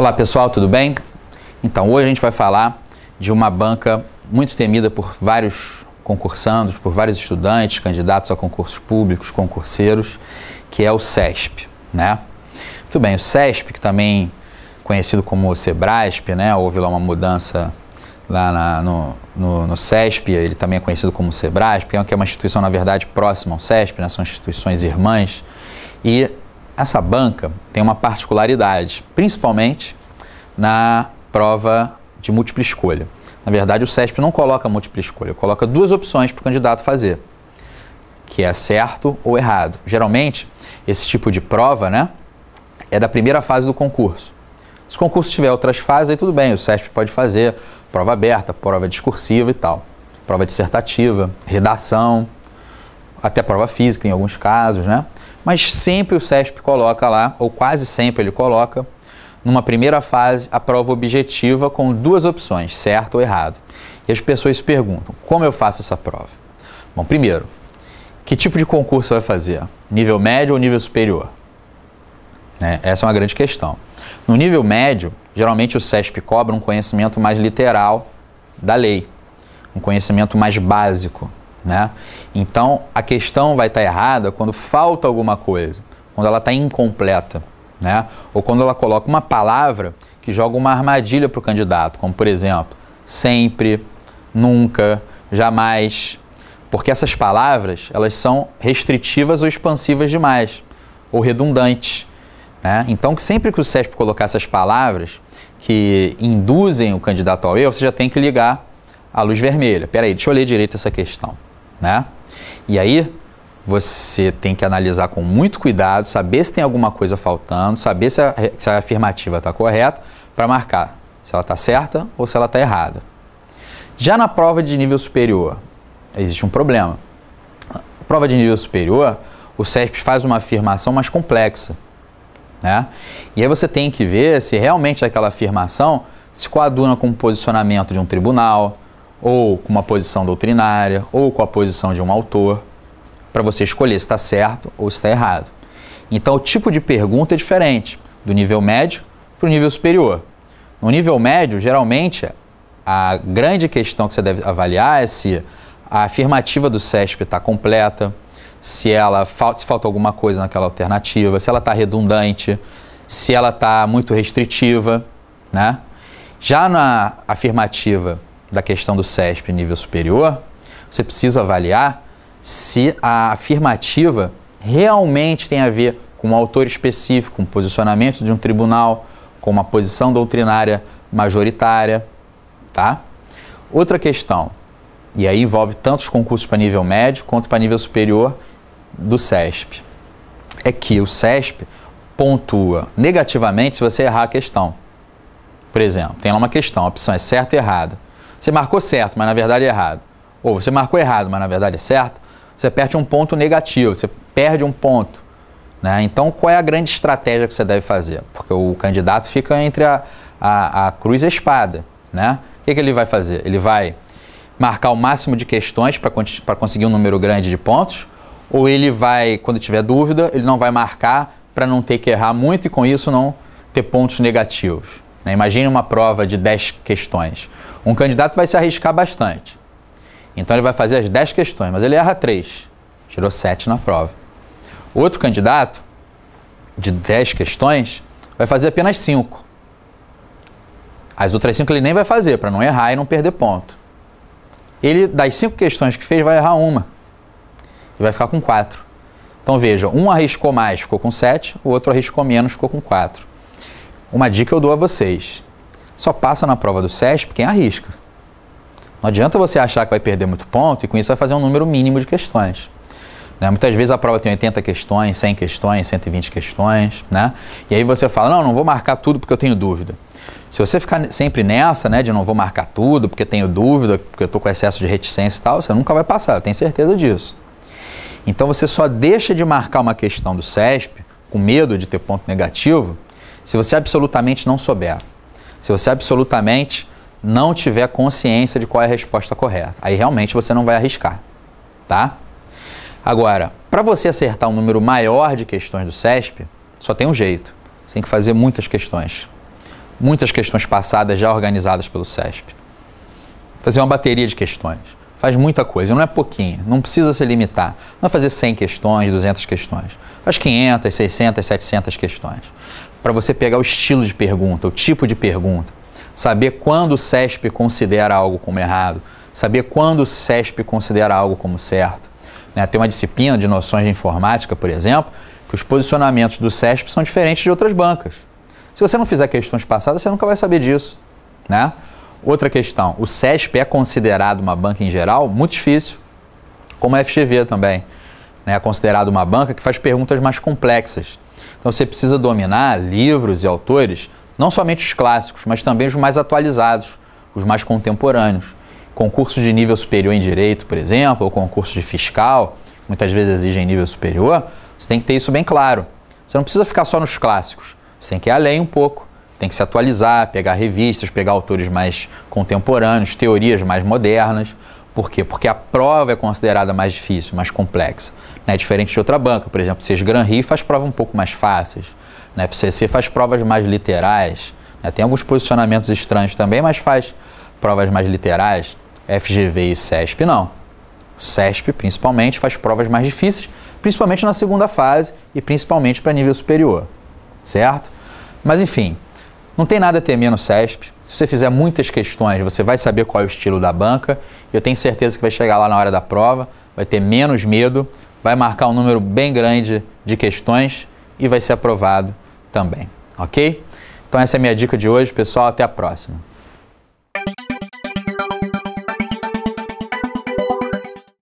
Olá pessoal, tudo bem? Então hoje a gente vai falar de uma banca muito temida por vários concursandos, por vários estudantes, candidatos a concursos públicos, concurseiros, que é o CESP, né? Muito bem, o CESP, que também conhecido como SEBRASP, né? Houve lá uma mudança lá na, no, no, no, CESP, ele também é conhecido como SEBRASP, que é uma instituição, na verdade, próxima ao CESP, né? São instituições irmãs e essa banca tem uma particularidade, principalmente na prova de múltipla escolha. Na verdade, o CESP não coloca múltipla escolha, coloca duas opções para o candidato fazer, que é certo ou errado. Geralmente, esse tipo de prova né, é da primeira fase do concurso. Se o concurso tiver outras fases, aí tudo bem, o CESP pode fazer prova aberta, prova discursiva e tal, prova dissertativa, redação, até prova física em alguns casos, né? mas sempre o SESP coloca lá, ou quase sempre ele coloca, numa primeira fase, a prova objetiva com duas opções, certo ou errado. E as pessoas se perguntam: como eu faço essa prova? Bom, primeiro, que tipo de concurso vai fazer? Nível médio ou nível superior? Né? Essa é uma grande questão. No nível médio, geralmente o SESP cobra um conhecimento mais literal da lei, um conhecimento mais básico. Né? Então a questão vai estar errada quando falta alguma coisa, quando ela está incompleta, né? ou quando ela coloca uma palavra que joga uma armadilha para o candidato, como por exemplo, sempre, nunca, jamais, porque essas palavras elas são restritivas ou expansivas demais, ou redundantes. Né? Então sempre que o CESP colocar essas palavras que induzem o candidato ao erro, você já tem que ligar a luz vermelha. Peraí, deixa eu ler direito essa questão né? E aí você tem que analisar com muito cuidado, saber se tem alguma coisa faltando, saber se a, se a afirmativa está correta para marcar se ela está certa ou se ela está errada. Já na prova de nível superior, existe um problema. Na prova de nível superior, o CESP faz uma afirmação mais complexa. Né? E aí você tem que ver se realmente aquela afirmação se coaduna com o posicionamento de um tribunal, ou com uma posição doutrinária, ou com a posição de um autor, para você escolher se está certo ou se está errado. Então, o tipo de pergunta é diferente do nível médio para o nível superior. No nível médio, geralmente, a grande questão que você deve avaliar é se a afirmativa do CESP está completa, se ela se falta alguma coisa naquela alternativa, se ela está redundante, se ela está muito restritiva, né? Já na afirmativa da questão do CESP nível superior, você precisa avaliar se a afirmativa realmente tem a ver com um autor específico, um posicionamento de um tribunal, com uma posição doutrinária majoritária, tá? Outra questão, e aí envolve tanto os concursos para nível médio quanto para nível superior do CESP, é que o CESP pontua negativamente se você errar a questão. Por exemplo, tem lá uma questão, a opção é certa ou errada. Você marcou certo, mas na verdade é errado. Ou você marcou errado, mas na verdade é certo. Você perde um ponto negativo, você perde um ponto. Né? Então, qual é a grande estratégia que você deve fazer? Porque o candidato fica entre a, a, a cruz e a espada. Né? O que, que ele vai fazer? Ele vai marcar o máximo de questões para conseguir um número grande de pontos, ou ele vai, quando tiver dúvida, ele não vai marcar para não ter que errar muito e com isso não ter pontos negativos. Né? Imagine uma prova de 10 questões. Um candidato vai se arriscar bastante. Então ele vai fazer as 10 questões, mas ele erra 3, tirou 7 na prova. Outro candidato, de 10 questões, vai fazer apenas 5. As outras 5 ele nem vai fazer, para não errar e não perder ponto. Ele, das 5 questões que fez, vai errar uma. E vai ficar com 4. Então veja, um arriscou mais, ficou com 7, o outro arriscou menos, ficou com 4. Uma dica eu dou a vocês só passa na prova do SESP quem arrisca. Não adianta você achar que vai perder muito ponto e com isso vai fazer um número mínimo de questões. Né? Muitas vezes a prova tem 80 questões, 100 questões, 120 questões, né? E aí você fala, não, não vou marcar tudo porque eu tenho dúvida. Se você ficar sempre nessa, né, de não vou marcar tudo porque tenho dúvida, porque eu estou com excesso de reticência e tal, você nunca vai passar, eu tenho certeza disso. Então você só deixa de marcar uma questão do SESP com medo de ter ponto negativo se você absolutamente não souber. Se você absolutamente não tiver consciência de qual é a resposta correta, aí realmente você não vai arriscar, tá? Agora, para você acertar um número maior de questões do CESP, só tem um jeito. Você tem que fazer muitas questões. Muitas questões passadas já organizadas pelo CESP. Fazer uma bateria de questões. Faz muita coisa, não é pouquinho, não precisa se limitar. Não é fazer 100 questões, 200 questões. Faz 500, 600, 700 questões para você pegar o estilo de pergunta, o tipo de pergunta, saber quando o CESP considera algo como errado, saber quando o CESP considera algo como certo. Né? Tem uma disciplina de noções de informática, por exemplo, que os posicionamentos do CESP são diferentes de outras bancas. Se você não fizer questões passadas, você nunca vai saber disso. Né? Outra questão, o CESP é considerado uma banca em geral? Muito difícil, como a FGV também. Né? É considerado uma banca que faz perguntas mais complexas. Então você precisa dominar livros e autores, não somente os clássicos, mas também os mais atualizados, os mais contemporâneos. Concursos de nível superior em direito, por exemplo, ou concurso de fiscal, muitas vezes exigem nível superior, você tem que ter isso bem claro. Você não precisa ficar só nos clássicos, você tem que ir além um pouco, tem que se atualizar, pegar revistas, pegar autores mais contemporâneos, teorias mais modernas, por quê? Porque a prova é considerada mais difícil, mais complexa. Né? Diferente de outra banca, por exemplo, vocês Gran Rio faz prova um pouco mais fáceis. Né? FCC faz provas mais literais. Né? Tem alguns posicionamentos estranhos também, mas faz provas mais literais. FGV e CESP não. O CESP, principalmente, faz provas mais difíceis, principalmente na segunda fase e principalmente para nível superior. Certo? Mas enfim, não tem nada a temer no CESP. Se você fizer muitas questões, você vai saber qual é o estilo da banca. Eu tenho certeza que vai chegar lá na hora da prova, vai ter menos medo, vai marcar um número bem grande de questões e vai ser aprovado também, ok? Então essa é a minha dica de hoje, pessoal. Até a próxima.